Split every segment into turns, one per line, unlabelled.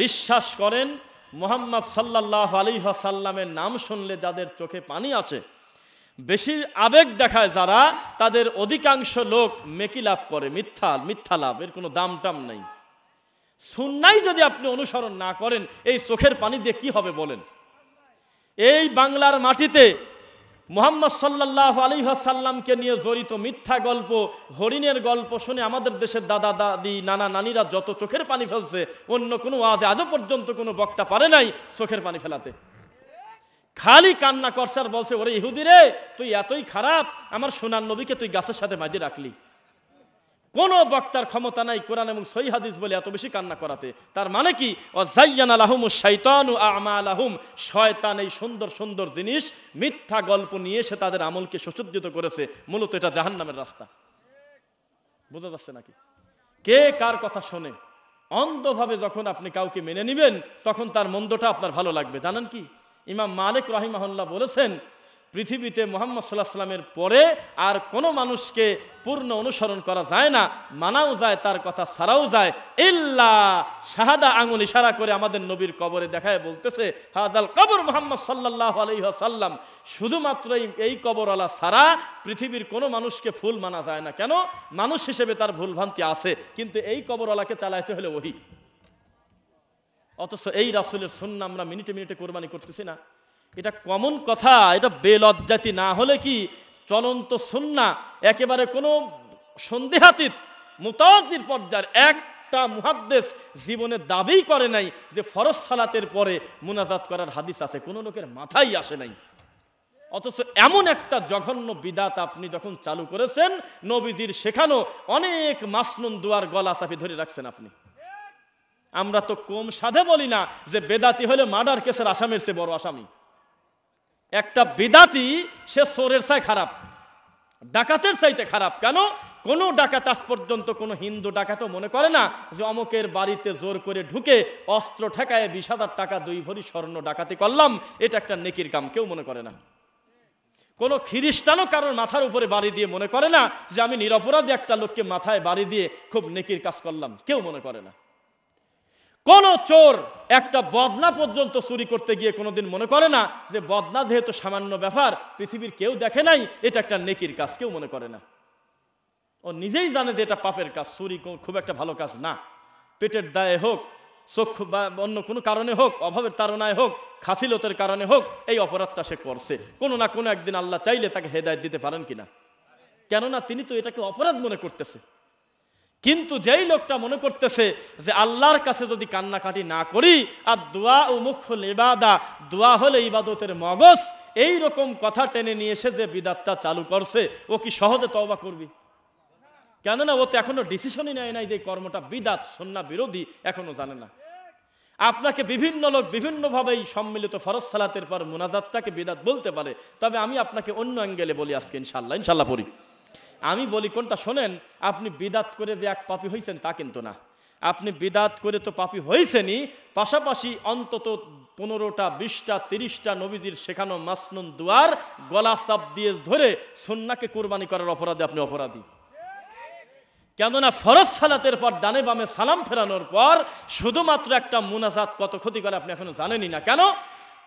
বিশ্বাস করেন মোহাম্মদ সাল্লাহ আলী সাল্লামের নাম শুনলে যাদের চোখে পানি আসে বেশির আবেগ দেখায় যারা তাদের অধিকাংশ লোক মেকি লাভ করে মিথ্যা মিথ্যা লাভ এর কোনো দাম টাম নাই সুন্নাই যদি আপনি অনুসরণ না করেন এই চোখের পানি দিয়ে কী হবে বলেন এই বাংলার মাটিতে মোহাম্মদ সাল্লাহ আলিহাসাল্লামকে নিয়ে জড়িত মিথ্যা গল্প হরিণের গল্প শুনে আমাদের দেশের দাদা দাদি নানা নানিরা যত চোখের পানি ফেলছে অন্য কোনো আজ আজও পর্যন্ত কোনো বক্তা পারে নাই চোখের পানি ফেলাতে খালি কান্না করছে আর বলছে ওরে ইহুদি রে তুই এতই খারাপ আমার সোনার নবীকে তুই গাছের সাথে মাঝে রাখলি কোনো বক্তার ক্ষমতা নাই কোরআন এবং সই হাদিস বলে এত বেশি কান্না করাতে তার মানে কি অজাইয়ান আলাহম শৈতানু আমা আলাহুম শয়তান এই সুন্দর সুন্দর জিনিস মিথ্যা গল্প নিয়ে সে তাদের আমলকে সুসজ্জিত করেছে মূলত এটা জাহান নামের রাস্তা বোঝা যাচ্ছে নাকি কে কার কথা শোনে অন্ধভাবে যখন আপনি কাউকে মেনে নিবেন তখন তার মন্দটা আপনার ভালো লাগবে জানেন কি ইমাম মালিক রাহিমহল্লা বলেছেন পৃথিবীতে মোহাম্মদ সাল্লাহ সাল্লামের পরে আর কোনো মানুষকে পূর্ণ অনুসরণ করা যায় না মানাও যায় তার কথা সারাও যায় ইল্লা শাহাদা আঙুল ইশারা করে আমাদের নবীর কবরে দেখায় বলতেছে হাজাল কবর মোহাম্মদ সাল্লাহ আলহাসাল্লাম শুধুমাত্র এই কবরওয়ালা সারা পৃথিবীর কোনো মানুষকে ফুল মানা যায় না কেন মানুষ হিসেবে তার ভুলভ্রান্তি আছে কিন্তু এই কবরওয়ালাকে চালাইছে হলে ওহি অথচ এই রাসুলের সুন্না আমরা মিনিটে মিনিটে কোরবানি করতেছি না এটা কমন কথা এটা বেলজ্জাতি না হলে কি চলন্ত সন্না একেবারে কোনো সন্দেহাতীত মোতাজির পর্যায়ের একটা মুহাদ্দেশ জীবনে দাবি করে নাই যে ফরজ সালাতের পরে মুনাজাত করার হাদিস আছে কোনো লোকের মাথাই আসে নাই অথচ এমন একটা জঘন্য বিদাত আপনি যখন চালু করেছেন নবীজির শেখানো অনেক মাসনুন দুয়ার গলা সাফি ধরে রাখছেন আপনি আমরা তো কম সাধে বলি না যে বেদাতি হলে মার্ডার কেসের আসামের চেয়ে বড় আসামি একটা বেদাতি সে সোরের চাই খারাপ ডাকাতের চাইতে খারাপ কেন কোনো ডাকাত আজ পর্যন্ত কোনো হিন্দু ডাকাতও মনে করে না যে অমুকের বাড়িতে জোর করে ঢুকে অস্ত্র ঠেকায় বিশ হাজার টাকা দুই ভরি স্বর্ণ ডাকাতি করলাম এটা একটা নেকির কাম কেউ মনে করে না কোনো খ্রিস্টানও কারোর মাথার উপরে বাড়ি দিয়ে মনে করে না যে আমি নিরপরাধী একটা লোককে মাথায় বাড়ি দিয়ে খুব নেকির কাজ করলাম কেউ মনে করে না কোন চোর একটা বদনা পর্যন্ত চুরি করতে গিয়ে কোনোদিন মনে করে না যে বদনা যেহেতু সামান্য ব্যাপার পৃথিবীর কেউ দেখে নাই এটা একটা নেকির কাজ কেউ মনে করে না ও নিজেই জানে যে এটা পাপের কাজ চুরি খুব একটা ভালো কাজ না পেটের দায়ে হোক চক্ষু বা অন্য কোনো কারণে হোক অভাবের তারণায় হোক খাসিলতের কারণে হোক এই অপরাধটা সে করছে কোনো না কোনো একদিন আল্লাহ চাইলে তাকে হেদায়ত দিতে পারেন কিনা কেননা তিনি তো এটাকে অপরাধ মনে করতেছে কিন্তু যেই লোকটা মনে করতেছে যে আল্লাহর কাছে যদি কান্নাকাটি না করি আর দোয়া ও মুখ্য ইবাদা দোয়া হলে ইবাদতের মগজ এই রকম কথা টেনে নিয়ে এসে যে বিদাতটা চালু করছে ও কি সহজে তবা করবি কেননা ও তো এখনো ডিসিশনই নেয় নাই যে কর্মটা বিদাত সন্না বিরোধী এখনো জানে না আপনাকে বিভিন্ন লোক বিভিন্নভাবেই সম্মিলিত ফরজ সালাতের পর মোনাজাতটাকে বিদাত বলতে পারে তবে আমি আপনাকে অন্য অ্যাঙ্গেলে বলি আজকে ইনশাল্লাহ ইনশাল্লাহ পড়ি আমি বলি কোনটা শোনেন আপনি বিদাত করে যে এক পাপি হয়েছেন তা কিন্তু না আপনি বিদাত করে তো পাপি হয়েছেনই পাশাপাশি অন্তত পনেরোটা বিশটা তিরিশটা নবীজির শেখানো মাসনুন দুয়ার গলা সাপ দিয়ে ধরে সন্নাকে কোরবানি করার অপরাধে আপনি অপরাধী কেননা ফরজ সালাতের পর ডানে বামে সালাম ফেরানোর পর শুধুমাত্র একটা মুনাজাত কত ক্ষতি করে আপনি এখনো জানেনই না কেন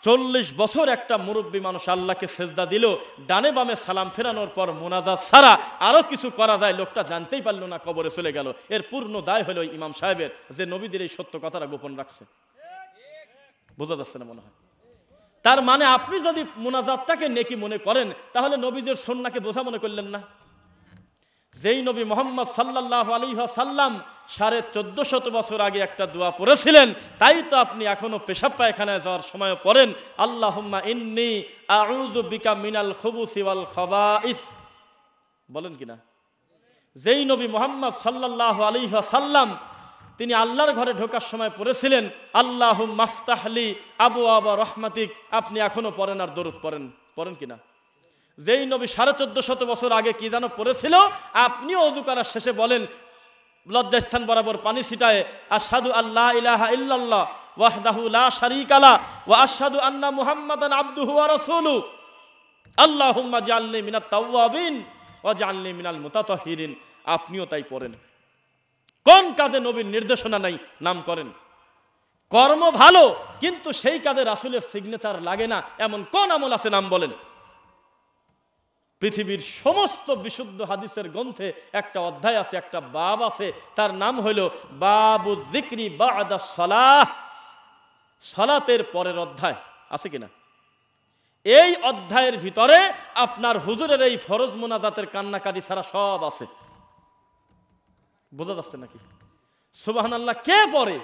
চল্লিশ বছর একটা মুরব্বী মানুষ আল্লাহকে সেজদা দিল ডানে বামে সালাম ফেরানোর পর মোনাজাত ছাড়া আরও কিছু করা যায় লোকটা জানতেই পারল না কবরে চলে গেল এর পূর্ণ দায় হলো ইমাম সাহেবের যে নবীদের এই সত্য কথাটা গোপন রাখছে বোঝা যাচ্ছে না মনে হয় তার মানে আপনি যদি মোনাজাতটাকে নেকি মনে করেন তাহলে নবীদের সন্নাকে বোঝা মনে করলেন না যেই নবী মোহাম্মদ সাল্লাহ সাল্লাম সাড়ে চোদ্দো শত বছর আগে একটা দোয়া পড়েছিলেন তাই তো আপনি এখনও পেশাব পায়খানায় যাওয়ার সময় পড়েন আল্লাহ ইন্নি আউদ বিকা মিনাল খবু সিওয়াল খবা ইস বলেন কিনা যেই নবী মোহাম্মদ সাল্লাহ সাল্লাম তিনি আল্লাহর ঘরে ঢোকার সময় পড়েছিলেন আল্লাহ মাফতাহলি আবু আবা রহমাতিক আপনি এখনও পড়েন আর দরুদ পড়েন পড়েন কিনা যেই নবী সাড়ে চোদ্দ শত বছর আগে কি যেন পড়েছিল আপনিও অজু করার শেষে বলেন লজ্জাস্থান বরাবর পানি ছিটায় আসাদু আল্লাহ ইলাহা ইল্লাল্লাহ ওয়াহদাহু লা শারিকালা ওয়া আসাদু আন্না মুহাম্মাদান আব্দুহু ওয়া রাসূলু আল্লাহুম্মা জাআলনি মিনাত তাওয়াবিন ওয়া জাআলনি মিনাল মুতাতাহহিরিন আপনিও তাই পড়েন কোন কাজে নবীর নির্দেশনা নাই নাম করেন কর্ম ভালো কিন্তু সেই কাজে রাসূলের সিগনেচার লাগে না এমন কোন আমল আছে নাম বলেন পৃথিবীর সমস্ত বিশুদ্ধ হাদিসের গ্রন্থে একটা অধ্যায় আছে একটা বাব আছে তার নাম হইল বাবু দিকরি বা সলাতের পরের অধ্যায় আছে কিনা এই অধ্যায়ের ভিতরে আপনার হুজুরের এই ফরজ মোনাজাতের কান্নাকাটি ছাড়া সব আছে বোঝা যাচ্ছে নাকি সুবাহ আল্লাহ কে পরে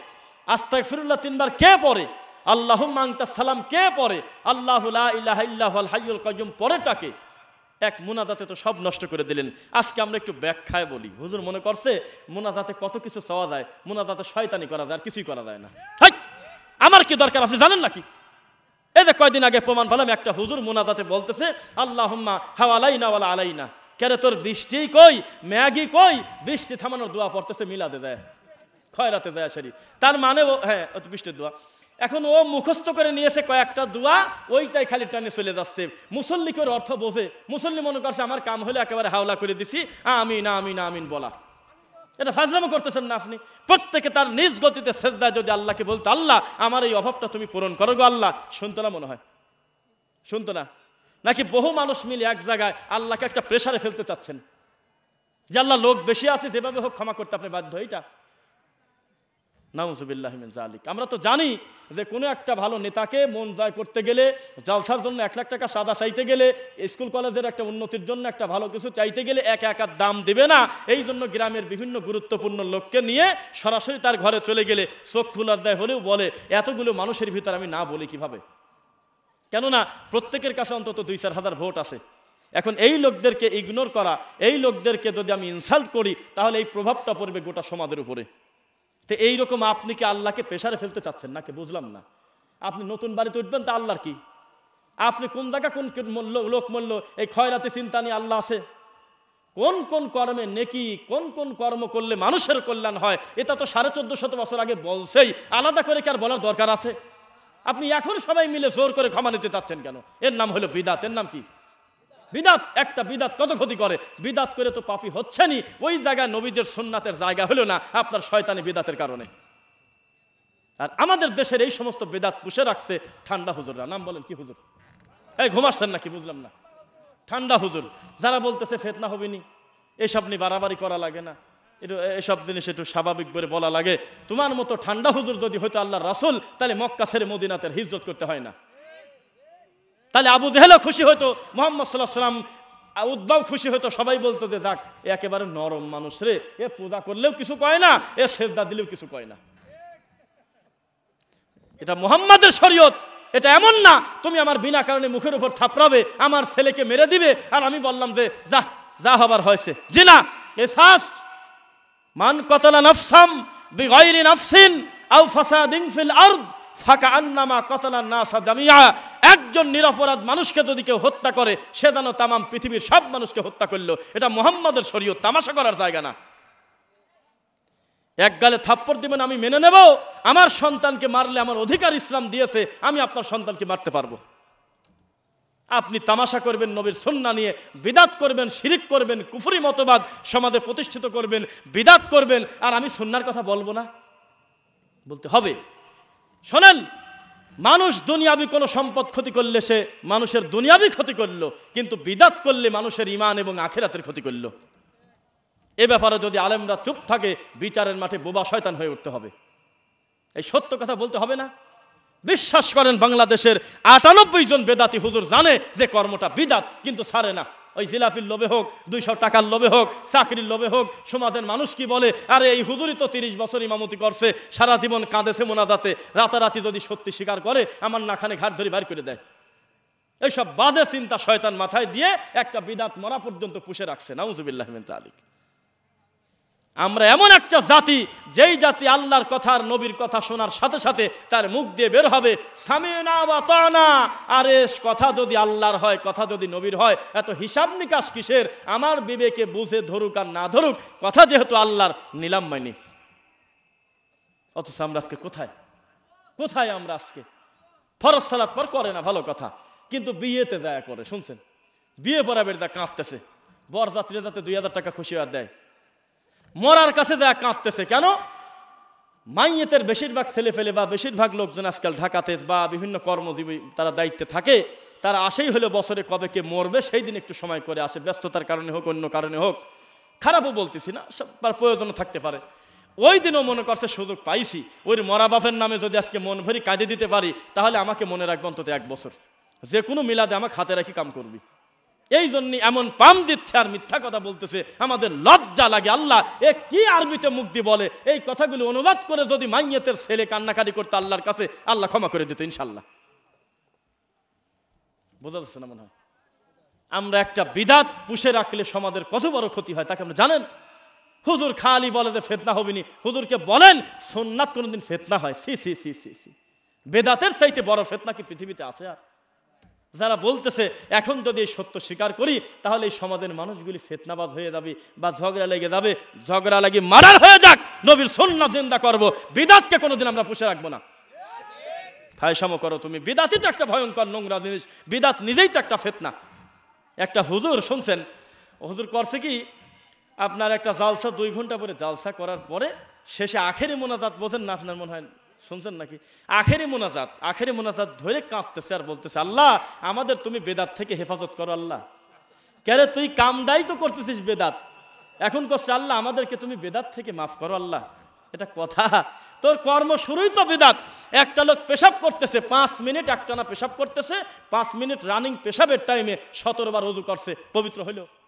আস্তাক ফিরুল্লাহ তিনবার কে পড়ে আল্লাহ মাংতা সালাম কে পরে আল্লাহ ইল্লাহ হাইয়ুল পরেটাকে এক মোনাজাতে তো সব নষ্ট করে দিলেন আজকে আমরা একটু ব্যাখ্যায় বলি হুজুর মনে করছে মোনাজাতে কত কিছু চাওয়া যায় মোনাজাতে শয়তানি করা যায় আর কিছুই করা যায় না আমার কি দরকার আপনি জানেন নাকি এই যে কয়দিন আগে প্রমাণ পেলাম একটা হুজুর মোনাজাতে বলতেছে আল্লাহ হাওয়ালাইনা ওয়ালা আলাইনা কেন তোর বৃষ্টি কই ম্যাগি কই বৃষ্টি থামানোর দোয়া পড়তেছে মিলাতে যায় খয়রাতে যায় সারি তার মানে হ্যাঁ বৃষ্টির দোয়া এখন ও মুখস্থ করে নিয়েছে কয়েকটা দোয়া ওইটাই খালি টানে চলে যাচ্ছে মুসল্লিকের অর্থ বোঝে মুসল্লি মনে করছে আমার কাম হলে একেবারে হাওলা করে দিছি আমিন আমিন আমিন বলা এটা ফাজলামো করতেছেন না আপনি প্রত্যেকে তার নিজ গতিতে সেজদা যদি আল্লাহকে বলতো আল্লাহ আমার এই অভাবটা তুমি পূরণ করো গো আল্লাহ শুনতো না মনে হয় শুনতো না নাকি বহু মানুষ মিলে এক জায়গায় আল্লাহকে একটা প্রেশারে ফেলতে চাচ্ছেন যে আল্লাহ লোক বেশি আছে যেভাবে হোক ক্ষমা করতে আপনি বাধ্য এটা নাউজুবিল্লাহমিন জালিক আমরা তো জানি যে কোনো একটা ভালো নেতাকে মন জয় করতে গেলে জলসার জন্য এক লাখ টাকা সাদা চাইতে গেলে স্কুল কলেজের একটা উন্নতির জন্য একটা ভালো কিছু চাইতে গেলে এক একার দাম দেবে না এই জন্য গ্রামের বিভিন্ন গুরুত্বপূর্ণ লোককে নিয়ে সরাসরি তার ঘরে চলে গেলে চোখ খুলার দেয় হলেও বলে এতগুলো মানুষের ভিতরে আমি না বলি কিভাবে কেননা প্রত্যেকের কাছে অন্তত দুই চার হাজার ভোট আছে এখন এই লোকদেরকে ইগনোর করা এই লোকদেরকে যদি আমি ইনসাল্ট করি তাহলে এই প্রভাবটা পড়বে গোটা সমাজের উপরে তো এইরকম আপনি কি আল্লাহকে প্রেশারে ফেলতে চাচ্ছেন নাকি বুঝলাম না আপনি নতুন বাড়িতে উঠবেন তা আল্লাহর কি আপনি কোন জায়গা কোন মূল্য লোক মূল্য এই খয়রাতে চিন্তা নিয়ে আল্লাহ আসে কোন কোন কর্মে নেকি কোন কোন কর্ম করলে মানুষের কল্যাণ হয় এটা তো সাড়ে চোদ্দ শত বছর আগে বলছেই আলাদা করে কি আর বলার দরকার আছে আপনি এখন সবাই মিলে জোর করে ক্ষমা নিতে চাচ্ছেন কেন এর নাম হলো বিদাত এর নাম কি বিদাত একটা বিদাত কত ক্ষতি করে বিদাত করে তো পাপি হচ্ছেনি ওই জায়গায় নবীদের সোননাথের জায়গা হলো না আপনার শয়তানি বিদাতের কারণে আর আমাদের দেশের এই সমস্ত বেদাত পুষে রাখছে ঠান্ডা হুজুররা নাম বলেন কি হুজুর এই ঘুমাচ্ছেন নাকি বুঝলাম না ঠান্ডা হুজুর যারা বলতেছে ফেতনা হবেনি এসব নিয়ে বাড়াবাড়ি করা লাগে না এটু এসব জিনিস একটু স্বাভাবিক করে বলা লাগে তোমার মতো ঠান্ডা হুজুর যদি হয়তো আল্লাহ রাসুল তাহলে মক্কা ছেড়ে মদিনাতের হিজরত করতে হয় না তাহলে আবু জেহেলও খুশি হতো মোহাম্মদ সাল্লাহ সাল্লাম উদ্ভব খুশি হতো সবাই বলতো যে যাক একেবারে নরম মানুষ রে এ পূজা করলেও কিছু কয় না এ সেজদা দিলেও কিছু কয় না এটা মোহাম্মদের শরীয়ত এটা এমন না তুমি আমার বিনা কারণে মুখের উপর থাপড়াবে আমার ছেলেকে মেরে দিবে আর আমি বললাম যে যা যা হবার হয়েছে জি না এসাস মান কতলা নফসাম বিগয়রি নফসিন আউ ফাসাদিন ফিল আরদ ফাঁকা আন্নামা কতলা নাসা জামিয়া একজন নিরপরাধ মানুষকে যদি কেউ হত্যা করে সে যেন তামাম পৃথিবীর সব মানুষকে হত্যা করলো এটা মোহাম্মদের শরীয় তামাশা করার জায়গা না এক গালে থাপ্পড় দিবেন আমি মেনে নেব আমার সন্তানকে মারলে আমার অধিকার ইসলাম দিয়েছে আমি আপনার সন্তানকে মারতে পারবো আপনি তামাশা করবেন নবীর সন্না নিয়ে বিদাত করবেন শিরিক করবেন কুফুরি মতবাদ সমাজে প্রতিষ্ঠিত করবেন বিদাত করবেন আর আমি সন্ন্যার কথা বলবো না বলতে হবে শোনেন মানুষ দুনিয়াবি কোনো সম্পদ ক্ষতি করলে সে মানুষের দুনিয়াবি ক্ষতি করলো কিন্তু বিদাত করলে মানুষের ইমান এবং আখেরাতের ক্ষতি করলো এ ব্যাপারে যদি আলেমরা চুপ থাকে বিচারের মাঠে বোবা শয়তান হয়ে উঠতে হবে এই সত্য কথা বলতে হবে না বিশ্বাস করেন বাংলাদেশের আটানব্বই জন বেদাতি হুজুর জানে যে কর্মটা বিদাত কিন্তু ছাড়ে না ওই জিলাপির লোভে হোক দুইশো টাকার লোভে হোক চাকরির লোভে হোক সমাজের মানুষ কি বলে আরে এই হুজুরি তো তিরিশ বছর ইমামতি করছে সারা জীবন কাঁদেছে মোনাজাতে রাতারাতি যদি সত্যি স্বীকার করে আমার নাখানে ঘাট ধরে বাইর করে দেয় এইসব বাজে চিন্তা শয়তান মাথায় দিয়ে একটা বিদাত মরা পর্যন্ত পুষে রাখছে নাউজুবিল্লাহমিন তালিক আমরা এমন একটা জাতি যেই জাতি আল্লাহর কথার নবীর কথা শোনার সাথে সাথে তার মুখ দিয়ে বের হবে আর এস কথা যদি আল্লাহর হয় কথা যদি নবীর হয় এত হিসাব নিকাশ কিসের আমার বিবেকে বুঝে ধরুক আর না ধরুক কথা যেহেতু আল্লাহর নিলাম মানে অথচ আমরা আজকে কোথায় কোথায় আমরা আজকে ফরজ সালাত পর করে না ভালো কথা কিন্তু বিয়েতে যায় করে শুনছেন বিয়ে পড়াবের যা কাঁদতেছে বর যাত্রীরা যাতে দুই হাজার টাকা খুশি আর দেয় মরার কাছে যা কাঁদতেছে কেন মাইয়েতের বেশিরভাগ ছেলে ফেলে বা বেশিরভাগ লোকজন আজকাল ঢাকাতে বা বিভিন্ন কর্মজীবী তারা দায়িত্বে থাকে তারা আসেই হলে বছরে কবে কে মরবে সেই দিন একটু সময় করে আসে ব্যস্ততার কারণে হোক অন্য কারণে হোক খারাপও বলতেছি না সবার প্রয়োজনও থাকতে পারে ওই দিনও মনে করছে সুযোগ পাইছি ওই মরা বাপের নামে যদি আজকে মন ভরি কাঁদে দিতে পারি তাহলে আমাকে মনে রাখবে অন্তত এক বছর যে কোনো মিলাদে আমাকে হাতে রাখি কাম করবি এই জন্য এমন পাম দিচ্ছে আর মিথ্যা কথা বলতেছে আমাদের লজ্জা লাগে আল্লাহ এ কি আরবিতে মুক্তি বলে এই কথাগুলি অনুবাদ করে যদি মাইয়েতের ছেলে কান্নাকারি করতে আল্লাহর কাছে আল্লাহ ক্ষমা করে দিত ইনশাল্লাহ বোঝা যাচ্ছে না মনে হয় আমরা একটা বিদাত পুষে রাখলে সমাজের কত বড় ক্ষতি হয় তাকে আমরা জানেন হুজুর খালি বলে যে ফেতনা হবিনি হুজুরকে বলেন সোননাথ কোনোদিন ফেতনা হয় সি সি সি সি সি বেদাতের চাইতে বড় ফেতনা কি পৃথিবীতে আছে আর যারা বলতেছে এখন যদি এই সত্য স্বীকার করি তাহলে এই সমাজের মানুষগুলি ফেতনাবাজ হয়ে যাবে বা ঝগড়া লেগে যাবে ঝগড়া লাগে মারার হয়ে যাক নবীর সন্না চিন্তা করবো বিদাতকে কোনোদিন আমরা পুষে রাখবো না ফায়সামো করো তুমি বিদাতই তো একটা ভয়ঙ্কর নোংরা জিনিস বিদাত নিজেই তো একটা ফেতনা একটা হুজুর শুনছেন হুজুর করছে কি আপনার একটা জালসা দুই ঘন্টা পরে জালসা করার পরে শেষে আখেরই মোনাজাত বোঝেন না আপনার মনে হয় শুনছেন নাকি আখেরি মোনাজাত আখেরি মোনাজাত ধরে কাঁদতেছে আর বলতেছে আল্লাহ আমাদের তুমি বেদাত থেকে হেফাজত করো আল্লাহ কেরে তুই কামদাই তো করতেছিস বেদাত এখন করছে আল্লাহ আমাদেরকে তুমি বেদাত থেকে মাফ করো আল্লাহ এটা কথা তোর কর্ম শুরুই তো বেদাত একটা লোক পেশাব করতেছে পাঁচ মিনিট একটানা পেশাব করতেছে পাঁচ মিনিট রানিং পেশাবের টাইমে সতেরো বার রুজু করছে পবিত্র হইলো